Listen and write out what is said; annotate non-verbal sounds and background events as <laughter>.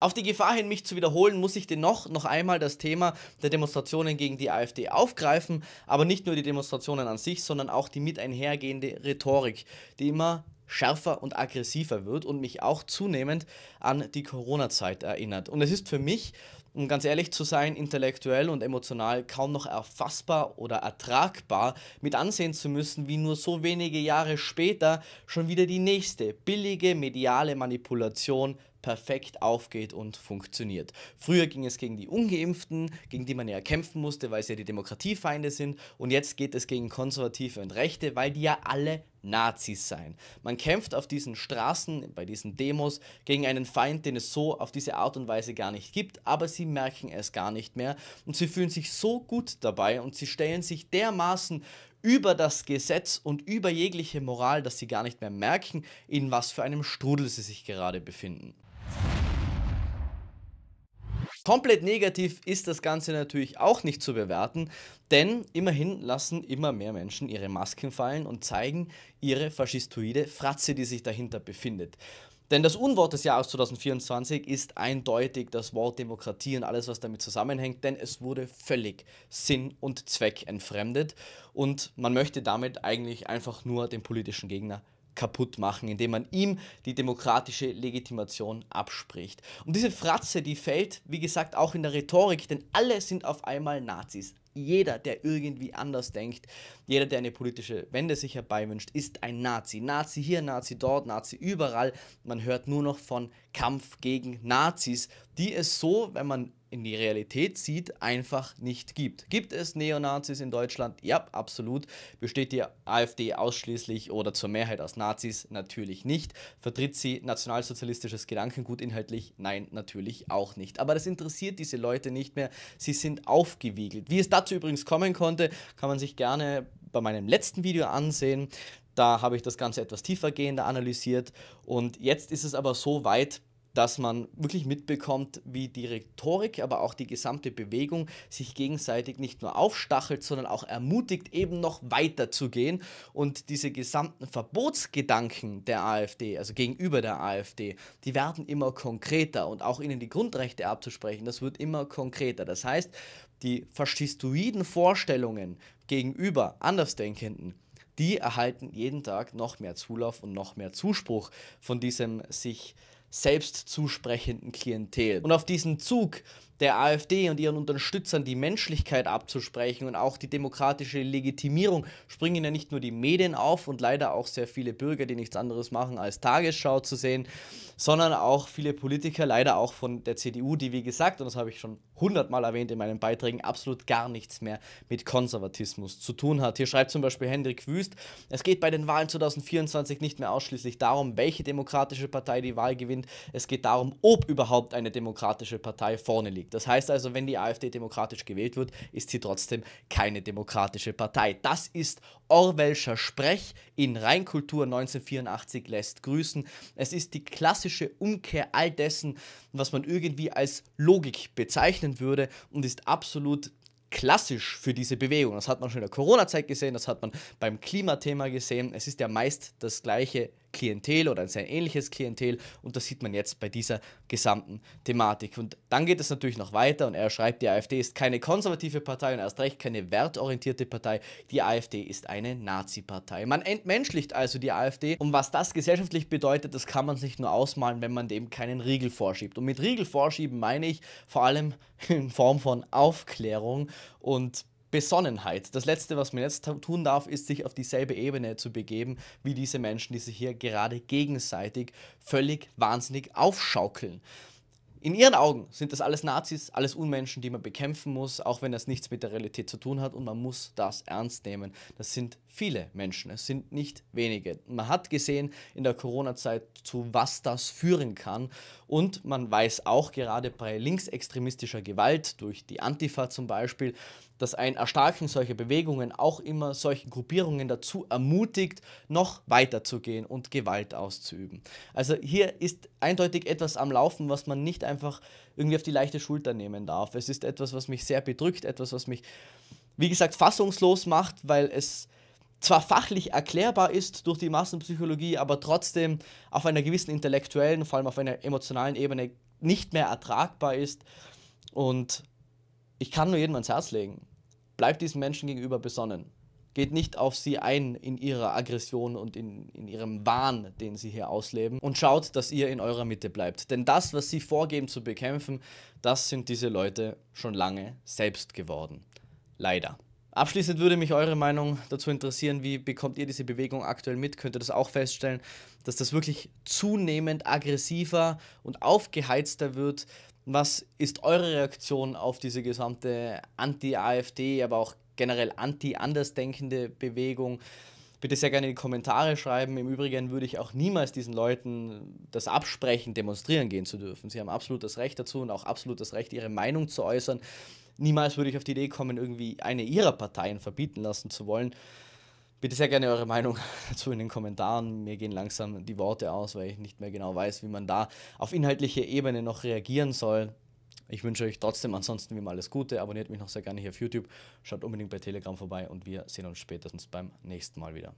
Auf die Gefahr hin, mich zu wiederholen, muss ich dennoch noch einmal das Thema der Demonstrationen gegen die AfD aufgreifen, aber nicht nur die Demonstrationen an sich, sondern auch die mit einhergehende Rhetorik, die immer schärfer und aggressiver wird und mich auch zunehmend an die Corona-Zeit erinnert. Und es ist für mich, um ganz ehrlich zu sein, intellektuell und emotional kaum noch erfassbar oder ertragbar, mit ansehen zu müssen, wie nur so wenige Jahre später schon wieder die nächste billige mediale Manipulation perfekt aufgeht und funktioniert. Früher ging es gegen die Ungeimpften, gegen die man ja kämpfen musste, weil sie ja die Demokratiefeinde sind. Und jetzt geht es gegen Konservative und Rechte, weil die ja alle Nazis seien. Man kämpft auf diesen Straßen, bei diesen Demos, gegen einen Feind, den es so auf diese Art und Weise gar nicht gibt, aber sie merken es gar nicht mehr und sie fühlen sich so gut dabei und sie stellen sich dermaßen über das Gesetz und über jegliche Moral, dass sie gar nicht mehr merken, in was für einem Strudel sie sich gerade befinden. Komplett negativ ist das Ganze natürlich auch nicht zu bewerten, denn immerhin lassen immer mehr Menschen ihre Masken fallen und zeigen ihre faschistoide Fratze, die sich dahinter befindet. Denn das Unwort des Jahres 2024 ist eindeutig das Wort Demokratie und alles, was damit zusammenhängt, denn es wurde völlig Sinn und Zweck entfremdet und man möchte damit eigentlich einfach nur den politischen Gegner kaputt machen, indem man ihm die demokratische Legitimation abspricht. Und diese Fratze, die fällt, wie gesagt, auch in der Rhetorik, denn alle sind auf einmal Nazis. Jeder, der irgendwie anders denkt, jeder, der eine politische Wende sich herbeiwünscht, ist ein Nazi. Nazi hier, Nazi dort, Nazi überall. Man hört nur noch von Kampf gegen Nazis, die es so, wenn man in die Realität sieht, einfach nicht gibt. Gibt es Neonazis in Deutschland? Ja, absolut. Besteht die AfD ausschließlich oder zur Mehrheit aus Nazis? Natürlich nicht. Vertritt sie nationalsozialistisches Gedankengut inhaltlich? Nein, natürlich auch nicht. Aber das interessiert diese Leute nicht mehr. Sie sind aufgewiegelt. Wie es dazu übrigens kommen konnte, kann man sich gerne bei meinem letzten Video ansehen. Da habe ich das Ganze etwas tiefergehender analysiert. Und jetzt ist es aber so weit, dass man wirklich mitbekommt, wie die Rhetorik, aber auch die gesamte Bewegung sich gegenseitig nicht nur aufstachelt, sondern auch ermutigt, eben noch weiter zu gehen und diese gesamten Verbotsgedanken der AfD, also gegenüber der AfD, die werden immer konkreter und auch ihnen die Grundrechte abzusprechen, das wird immer konkreter. Das heißt, die faschistoiden Vorstellungen gegenüber Andersdenkenden, die erhalten jeden Tag noch mehr Zulauf und noch mehr Zuspruch von diesem sich äh, selbst zusprechenden Klientel. Und auf diesen Zug der AfD und ihren Unterstützern die Menschlichkeit abzusprechen und auch die demokratische Legitimierung springen ja nicht nur die Medien auf und leider auch sehr viele Bürger, die nichts anderes machen, als Tagesschau zu sehen, sondern auch viele Politiker, leider auch von der CDU, die wie gesagt, und das habe ich schon hundertmal erwähnt in meinen Beiträgen, absolut gar nichts mehr mit Konservatismus zu tun hat. Hier schreibt zum Beispiel Hendrik Wüst, es geht bei den Wahlen 2024 nicht mehr ausschließlich darum, welche demokratische Partei die Wahl gewinnt, sind. Es geht darum, ob überhaupt eine demokratische Partei vorne liegt. Das heißt also, wenn die AfD demokratisch gewählt wird, ist sie trotzdem keine demokratische Partei. Das ist Orwellscher Sprech in Rheinkultur 1984 lässt grüßen. Es ist die klassische Umkehr all dessen, was man irgendwie als Logik bezeichnen würde und ist absolut klassisch für diese Bewegung. Das hat man schon in der Corona-Zeit gesehen, das hat man beim Klimathema gesehen. Es ist ja meist das gleiche Klientel oder ein sehr ähnliches Klientel und das sieht man jetzt bei dieser gesamten Thematik. Und dann geht es natürlich noch weiter und er schreibt, die AfD ist keine konservative Partei und erst recht keine wertorientierte Partei, die AfD ist eine Nazi-Partei. Man entmenschlicht also die AfD und was das gesellschaftlich bedeutet, das kann man sich nur ausmalen, wenn man dem keinen Riegel vorschiebt. Und mit Riegel vorschieben meine ich vor allem <laughs> in Form von Aufklärung und Besonnenheit. Das Letzte, was man jetzt tun darf, ist, sich auf dieselbe Ebene zu begeben wie diese Menschen, die sich hier gerade gegenseitig völlig wahnsinnig aufschaukeln. In ihren Augen sind das alles Nazis, alles Unmenschen, die man bekämpfen muss, auch wenn das nichts mit der Realität zu tun hat und man muss das ernst nehmen. Das sind viele Menschen, es sind nicht wenige. Man hat gesehen in der Corona-Zeit, zu was das führen kann und man weiß auch gerade bei linksextremistischer Gewalt durch die Antifa zum Beispiel, dass ein Erstarken solcher Bewegungen auch immer solche Gruppierungen dazu ermutigt, noch weiterzugehen und Gewalt auszuüben. Also hier ist eindeutig etwas am Laufen, was man nicht einfach irgendwie auf die leichte Schulter nehmen darf. Es ist etwas, was mich sehr bedrückt, etwas, was mich, wie gesagt, fassungslos macht, weil es zwar fachlich erklärbar ist durch die Massenpsychologie, aber trotzdem auf einer gewissen intellektuellen, vor allem auf einer emotionalen Ebene nicht mehr ertragbar ist. Und ich kann nur jedem ans Herz legen. Bleibt diesen Menschen gegenüber besonnen. Geht nicht auf sie ein in ihrer Aggression und in, in ihrem Wahn, den sie hier ausleben. Und schaut, dass ihr in eurer Mitte bleibt. Denn das, was sie vorgeben zu bekämpfen, das sind diese Leute schon lange selbst geworden. Leider. Abschließend würde mich eure Meinung dazu interessieren, wie bekommt ihr diese Bewegung aktuell mit? Könnt ihr das auch feststellen, dass das wirklich zunehmend aggressiver und aufgeheizter wird? Was ist eure Reaktion auf diese gesamte Anti-AfD, aber auch generell anti-andersdenkende Bewegung? Bitte sehr gerne in die Kommentare schreiben. Im Übrigen würde ich auch niemals diesen Leuten das absprechen, demonstrieren gehen zu dürfen. Sie haben absolut das Recht dazu und auch absolut das Recht, ihre Meinung zu äußern. Niemals würde ich auf die Idee kommen, irgendwie eine ihrer Parteien verbieten lassen zu wollen. Bitte sehr gerne eure Meinung <laughs> dazu in den Kommentaren. Mir gehen langsam die Worte aus, weil ich nicht mehr genau weiß, wie man da auf inhaltliche Ebene noch reagieren soll. Ich wünsche euch trotzdem ansonsten wie immer alles Gute. Abonniert mich noch sehr gerne hier auf YouTube. Schaut unbedingt bei Telegram vorbei und wir sehen uns spätestens beim nächsten Mal wieder.